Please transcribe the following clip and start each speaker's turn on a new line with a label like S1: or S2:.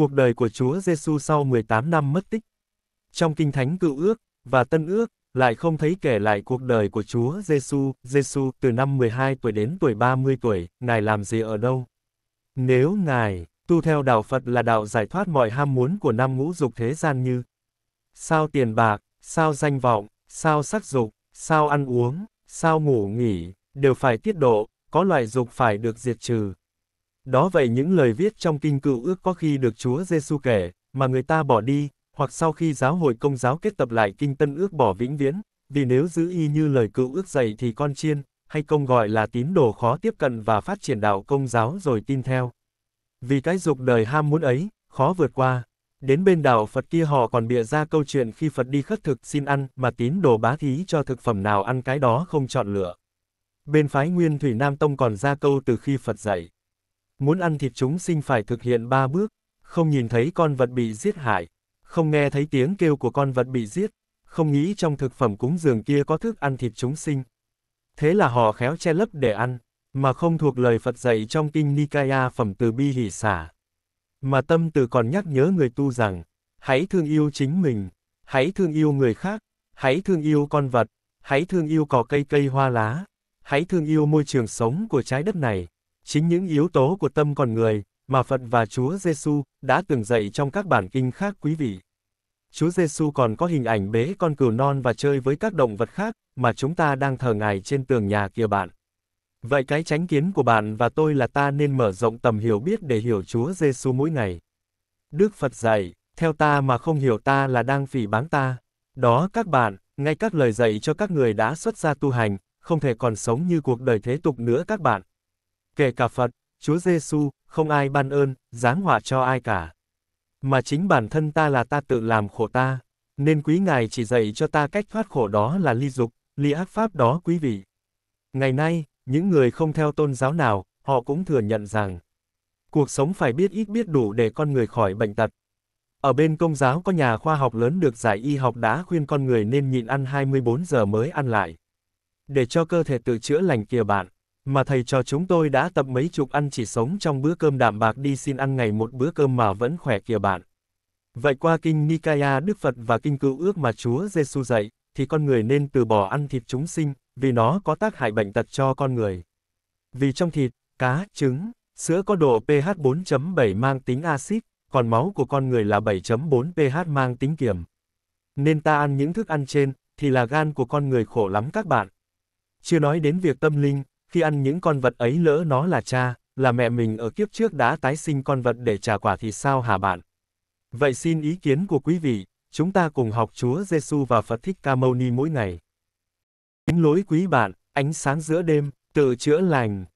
S1: Cuộc đời của Chúa Giêsu sau 18 năm mất tích. Trong Kinh Thánh Cựu Ước và Tân Ước, lại không thấy kể lại cuộc đời của Chúa Giêsu, Giêsu từ năm 12 tuổi đến tuổi 30 tuổi, ngài làm gì ở đâu? Nếu ngài tu theo đạo Phật là đạo giải thoát mọi ham muốn của năm ngũ dục thế gian như sao tiền bạc, sao danh vọng, sao sắc dục, sao ăn uống, sao ngủ nghỉ, đều phải tiết độ, có loại dục phải được diệt trừ, đó vậy những lời viết trong kinh cựu ước có khi được Chúa Giêsu kể, mà người ta bỏ đi, hoặc sau khi giáo hội công giáo kết tập lại kinh tân ước bỏ vĩnh viễn, vì nếu giữ y như lời cựu ước dạy thì con chiên, hay công gọi là tín đồ khó tiếp cận và phát triển đạo công giáo rồi tin theo. Vì cái dục đời ham muốn ấy, khó vượt qua. Đến bên đạo Phật kia họ còn bịa ra câu chuyện khi Phật đi khất thực xin ăn mà tín đồ bá thí cho thực phẩm nào ăn cái đó không chọn lựa. Bên phái Nguyên Thủy Nam Tông còn ra câu từ khi Phật dạy. Muốn ăn thịt chúng sinh phải thực hiện ba bước, không nhìn thấy con vật bị giết hại, không nghe thấy tiếng kêu của con vật bị giết, không nghĩ trong thực phẩm cúng dường kia có thức ăn thịt chúng sinh. Thế là họ khéo che lấp để ăn, mà không thuộc lời Phật dạy trong kinh Nikaya phẩm từ bi hỷ xả. Mà tâm từ còn nhắc nhớ người tu rằng, hãy thương yêu chính mình, hãy thương yêu người khác, hãy thương yêu con vật, hãy thương yêu cỏ cây cây hoa lá, hãy thương yêu môi trường sống của trái đất này. Chính những yếu tố của tâm con người, mà Phật và Chúa Giêsu đã từng dạy trong các bản kinh khác quý vị. Chúa Giêsu còn có hình ảnh bế con cừu non và chơi với các động vật khác mà chúng ta đang thờ ngài trên tường nhà kia bạn. Vậy cái tránh kiến của bạn và tôi là ta nên mở rộng tầm hiểu biết để hiểu Chúa Giêsu mỗi ngày. Đức Phật dạy, theo ta mà không hiểu ta là đang phỉ báng ta. Đó các bạn, ngay các lời dạy cho các người đã xuất gia tu hành, không thể còn sống như cuộc đời thế tục nữa các bạn. Kể cả Phật, Chúa Giêsu, không ai ban ơn, giáng họa cho ai cả. Mà chính bản thân ta là ta tự làm khổ ta, nên quý Ngài chỉ dạy cho ta cách thoát khổ đó là ly dục, ly ác pháp đó quý vị. Ngày nay, những người không theo tôn giáo nào, họ cũng thừa nhận rằng cuộc sống phải biết ít biết đủ để con người khỏi bệnh tật. Ở bên công giáo có nhà khoa học lớn được giải y học đã khuyên con người nên nhịn ăn 24 giờ mới ăn lại. Để cho cơ thể tự chữa lành kia bạn. Mà thầy cho chúng tôi đã tập mấy chục ăn chỉ sống trong bữa cơm đạm bạc đi xin ăn ngày một bữa cơm mà vẫn khỏe kìa bạn. Vậy qua kinh Nikaya Đức Phật và kinh cựu ước mà Chúa Giêsu dạy, thì con người nên từ bỏ ăn thịt chúng sinh, vì nó có tác hại bệnh tật cho con người. Vì trong thịt, cá, trứng, sữa có độ pH 4.7 mang tính axit, còn máu của con người là 7.4 pH mang tính kiềm. Nên ta ăn những thức ăn trên, thì là gan của con người khổ lắm các bạn. Chưa nói đến việc tâm linh, khi ăn những con vật ấy lỡ nó là cha, là mẹ mình ở kiếp trước đã tái sinh con vật để trả quả thì sao hả bạn? Vậy xin ý kiến của quý vị, chúng ta cùng học Chúa Giêsu và Phật Thích Ca Mâu Ni mỗi ngày. Kính lối quý bạn, ánh sáng giữa đêm, tự chữa lành.